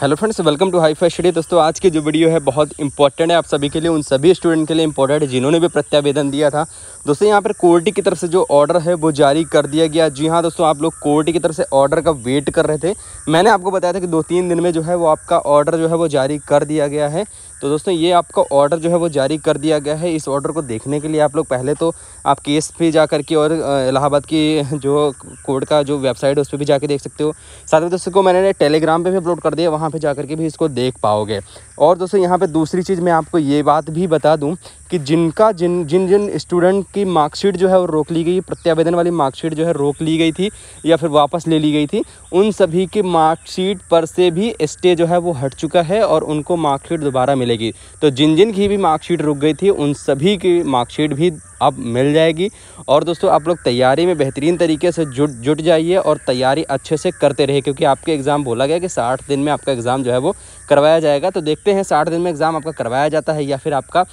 hello friends welcome to high five study दोस्तों आज की जो वीडियो है बहुत इंपॉर्टेंट है आप सभी के लिए उन सभी स्टूडेंट के लिए इंपॉर्टेंट है जिन्होंने भी प्रत्यावेदन दिया था दोस्तों यहाँ पर कोर्टी की तरफ से जो ऑर्डर है वो जारी कर दिया गया जी हाँ दोस्तों आप लोग कोर्टी की तरफ से ऑर्डर का वेट कर रहे थे मैंने आपको बताया था कि दो तीन दिन में जो है वो आपका ऑर्डर जो है वो जारी कर दिया गया है तो दोस्तों ये आपका ऑर्डर जो है वो जारी कर दिया गया है इस ऑर्डर को देखने के लिए आप लोग पहले तो आप केस पे जा कर के और इलाहाबाद की जो कोर्ट का जो वेबसाइट है उस पर भी जाके देख सकते हो साथ में दोस्तों को मैंने टेलीग्राम पर भी अपलोड कर दिया वहाँ वहाँ पे जाकर के भी इसको देख पाओगे और दोस्तों यहाँ पे दूसरी चीज़ मैं आपको ये बात भी बता दूँ कि जिनका जिन जिन जिन स्टूडेंट की मार्कशीट जो है वो रोक ली गई प्रत्यावेदन वाली मार्कशीट जो है रोक ली गई थी या फिर वापस ले ली गई थी उन सभी की मार्कशीट पर से भी स्टे जो है वो हट चुका है और उनको मार्कशीट दोबारा मिलेगी तो जिन जिन की भी मार्कशीट रुक गई थी उन सभी की मार्कशीट भी अब मिल जाएगी और दोस्तों आप लोग तैयारी में बेहतरीन तरीके से जुट जुट जाइए और तैयारी अच्छे से करते रहिए क्योंकि आपके एग्ज़ाम बोला गया कि साठ दिन में आपका एग्ज़ाम जो है वो करवाया जाएगा तो देखते हैं साठ दिन में एग्ज़ाम आपका करवाया जाता है या फिर आपका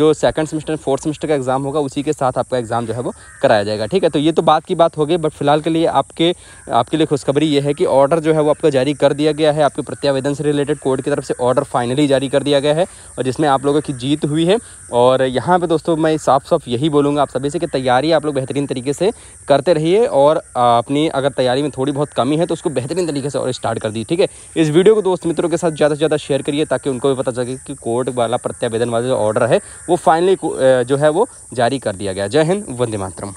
जो सेकंड सेमेस्टर फोर्थ सेमेस्टर का एग्ज़ाम होगा उसी के साथ आपका एग्ज़ाम जो है वो कराया जाएगा ठीक है तो ये तो बात की बात हो गई बट फिलहाल के लिए आपके आपके लिए खुशखबरी ये है कि ऑर्डर जो है वो आपका जारी कर दिया गया है आपके प्रत्यावेदन से रिलेटेड कोर्ट की तरफ से ऑर्डर फाइनली जारी कर दिया गया है और जिसमें आप लोगों की जीत हुई है और यहाँ पर दोस्तों मैं साफ साफ यही यही बोलूँगा आप सभी से कि तैयारी आप लोग बेहतरीन तरीके से करते रहिए और अपनी अगर तैयारी में थोड़ी बहुत कमी है तो उसको बेहतरीन तरीके से और स्टार्ट कर दी ठीक है इस वीडियो को दोस्त मित्रों के साथ ज़्यादा से ज़्यादा शेयर करिए ताकि उनको भी पता चले कि कोर्ट वाला प्रत्यावेदन वाला जो ऑर्डर है वो फाइनली जो है वो जारी कर दिया गया जय हिंद वंदे मातरम